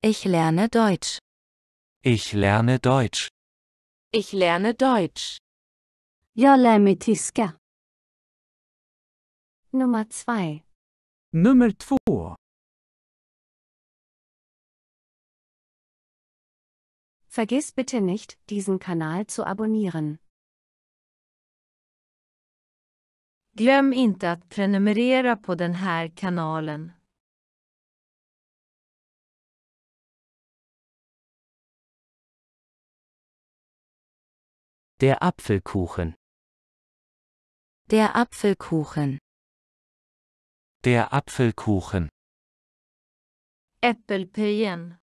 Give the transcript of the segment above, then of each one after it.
Ich lerne Deutsch. Ich lerne Deutsch. Ich lerne Deutsch. Jag lär tyska. Nummer zwei. Nummer två. Vergiss bitte nicht, diesen Kanal zu abonnieren. Glöm inte att prenumerera på den här kanalen. Der Apfelkuchen. Der Apfelkuchen. Der Apfelkuchen. Äppelpöjen.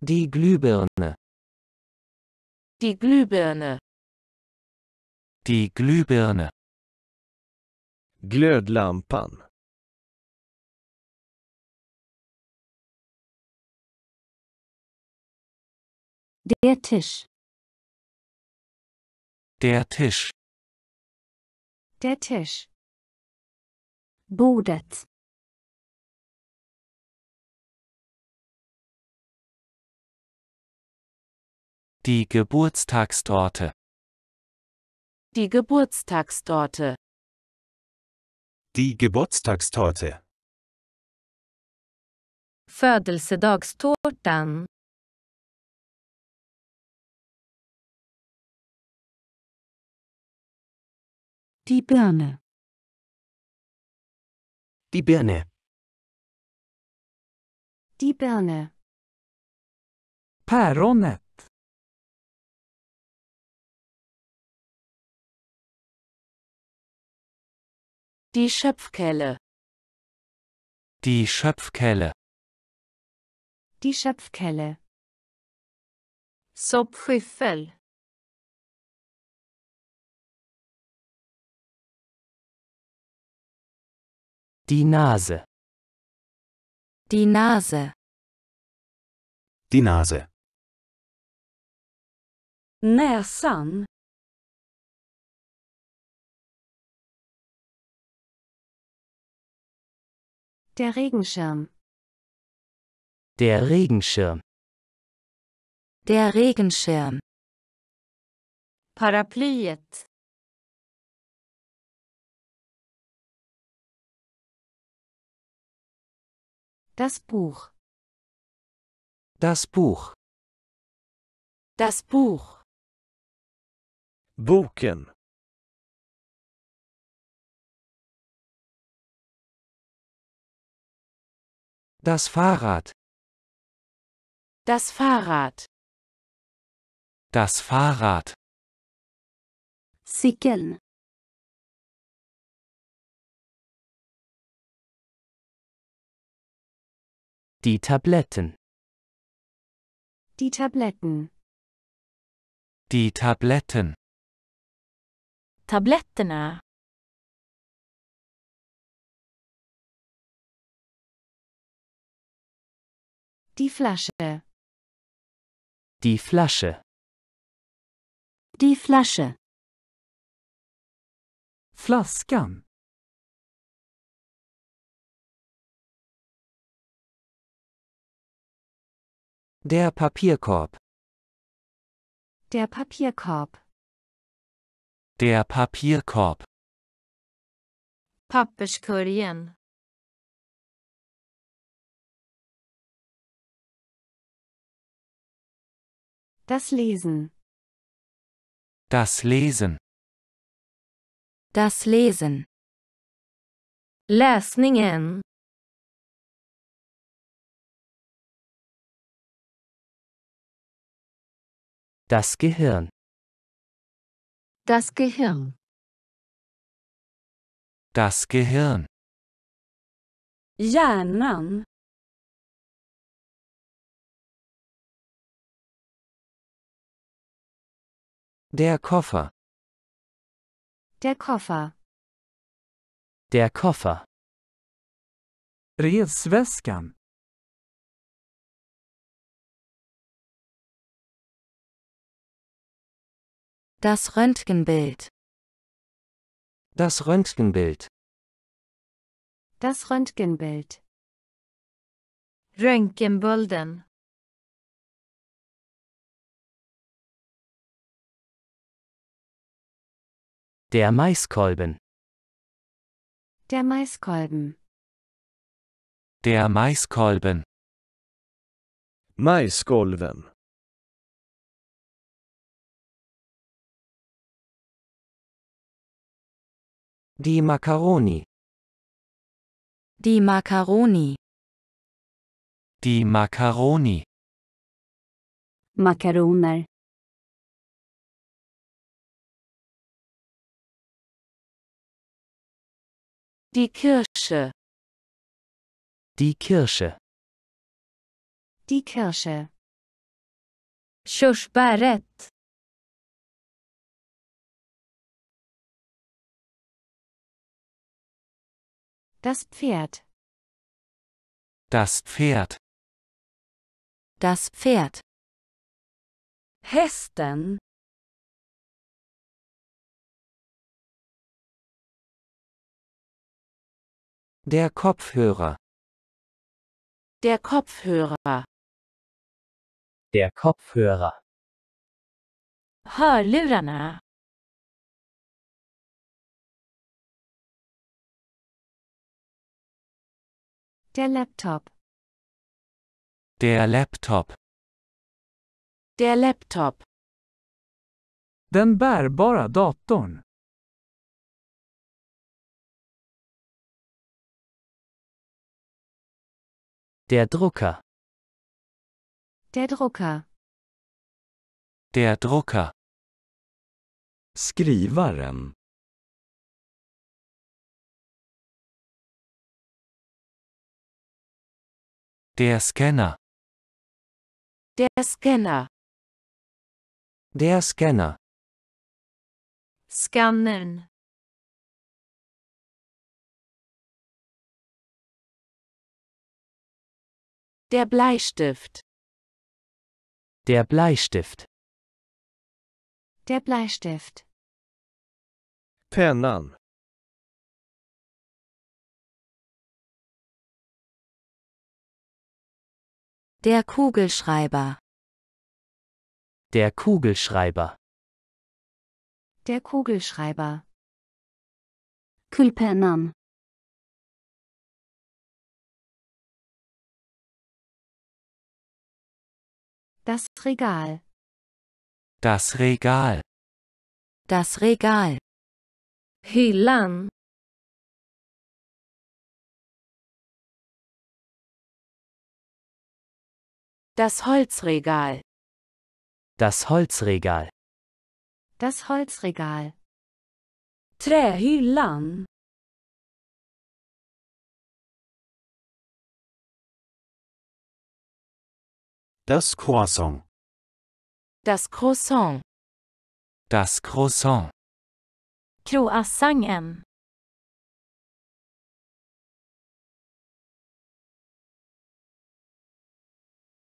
Die Glühbirne. Die Glühbirne. Die Glühbirne. Glödlampan. Der Tisch. Der Tisch. Der Tisch. Bodet. Die Geburtstagstorte. Die Geburtstagstorte. Die Geburtstagstorte. Födelsedagstårtan. Die Birne. Die Birne. Die Birne. Päronet. Die Schöpfkelle. Die Schöpfkelle. Die Schöpfkelle. Sopskyffel. Die Nase. Die Nase. Die Nase. Näsan. Der Regenschirm. Der Regenschirm. Der Regenschirm. Paraplyet. Das Buch. Das Buch. Das Buch. Boken. Das Fahrrad. Das Fahrrad. Das Fahrrad. Cykeln. Die Tabletten. Die Tabletten. Die Tabletten. Tabletterna. Die Flasche. Die Flasche. Die Flasche. Flaskan. Der Papierkorb. Der Papierkorb. Der Papierkorb. Papperskorgen. Das Lesen. Das Lesen. Das Lesen. Läsningen. Das Gehirn. Das Gehirn. Das Gehirn. Hjärnan. Der Koffer. Der Koffer. Der Koffer. Resväskan. Das Röntgenbild. Das Röntgenbild. Das Röntgenbild. Röntgenbilden. Der Maiskolben. Der Maiskolben. Der Maiskolben. Maiskolben. Die Macaroni. Die Macaroni. Die Macaroni. Makaroner. Die Kirsche. Die Kirsche. Die Kirsche. Körsbäret. Das Pferd. Das Pferd. Das Pferd. Hesten. Der Kopfhörer. Der Kopfhörer. Der Kopfhörer. Hörlurarna. Der Laptop. Der Laptop. Der Laptop. Den bärbara datorn. Der Drucker. Der Drucker. Der Drucker. Skrivaren. Der Scanner. Der Scanner. Der Scanner. Scannen. Der Bleistift. Der Bleistift. Der Bleistift. Pennan. Der Kugelschreiber. Der Kugelschreiber. Der Kugelschreiber. Kulpennan. Das Regal. Das Regal. Das Regal. Hyllan. Das Holzregal. Das Holzregal. Das Holzregal. Trähyllan. Das Croissant. Das Croissant. Das Croissant. Croissanten.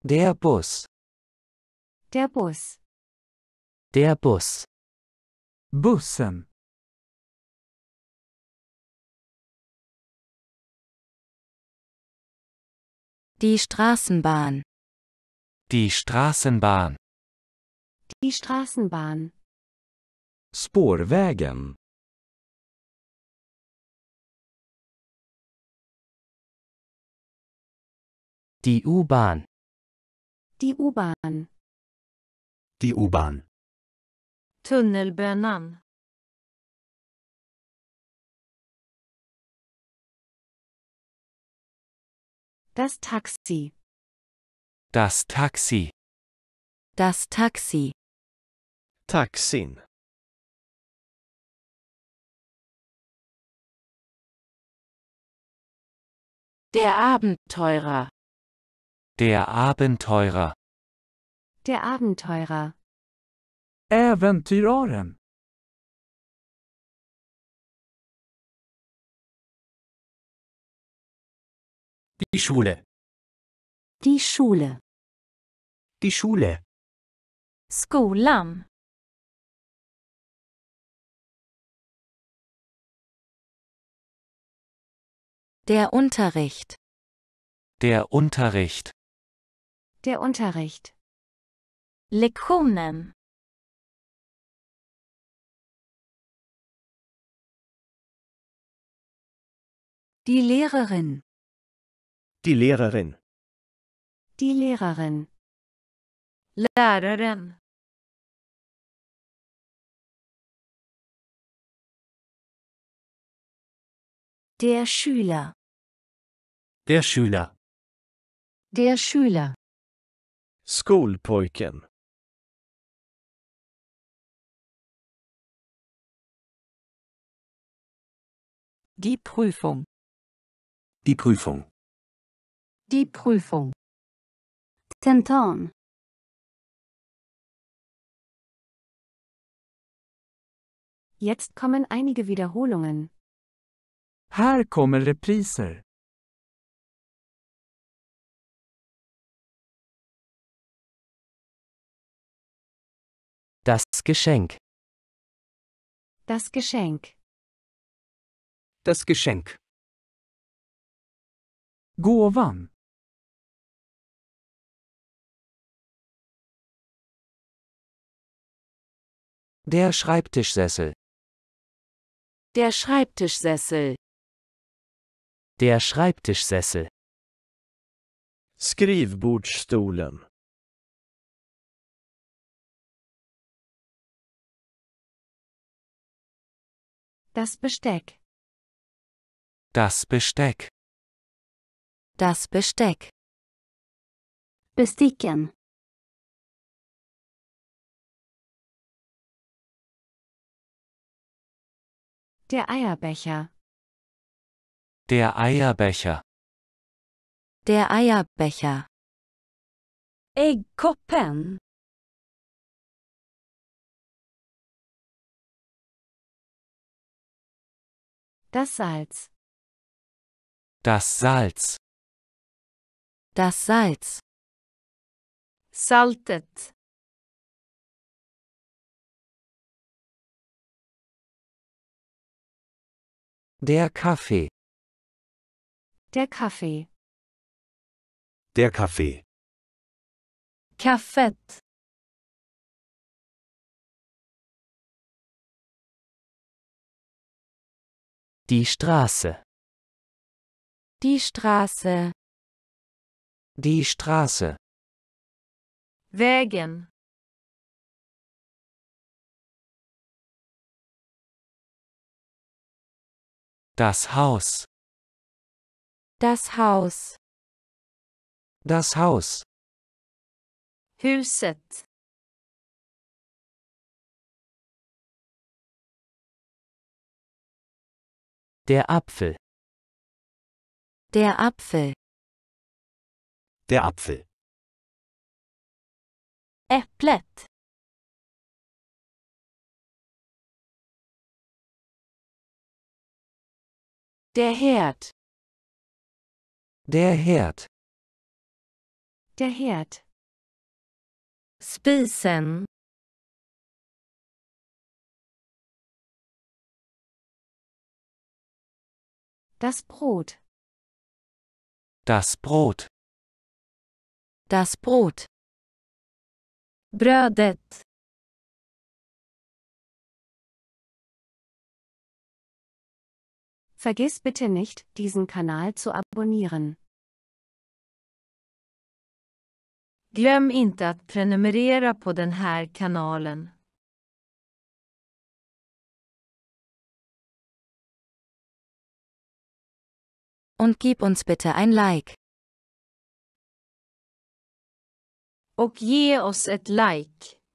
Der Bus. Der Bus. Der Bus. Bussen. Die Straßenbahn. Die Straßenbahn. Die Straßenbahn. Spårvägen. Die U-Bahn. Die U-Bahn. Die U-Bahn. Tunnelbanan. Das Taxi. Das Taxi. Das Taxi. Taxin. Der Abenteurer. Der Abenteurer. Der Abenteurer. Äventyraren. Die Schule. Die Schule. Die Schule. Skolan. Der Unterricht. Der Unterricht. Der Unterricht. Lektionen. Die Lehrerin. Die Lehrerin. Die Lehrerin. Läraren. Der Schüler. Der Schüler. Der Schüler. Skolpojken Die Prüfung. Die Prüfung. Die Prüfung. Tentan. Jetzt kommen einige Wiederholungen. Här kommer repriser. Das Geschenk. Das Geschenk. Das Geschenk. Gåvan. Der Schreibtischsessel. Der Schreibtischsessel. Der Schreibtischsessel. Skrivbordsstolen. Das Besteck. Das Besteck. Das Besteck. Besticken. Der Eierbecher. Der Eierbecher. Der Eierbecher. Äggkoppen. Das Salz. Das Salz. Das Salz. Saltet. Der Kaffee. Der Kaffee. Der Kaffee. Kaffet. Die Straße. Die Straße. Die Straße. Vägen. Das Haus. Das Haus. Das Haus. Huset. Der Apfel. Der Apfel. Der Apfel. Äpplet. Der Herd. Der Herd. Der Herd. Spisen. Das Brot. Das Brot. Das Brot. Brödet. Vergiss bitte nicht, diesen Kanal zu abonnieren. Glöm inte att prenumerera på den här kanalen. und gib uns bitte ein Like. Och ge oss ett like.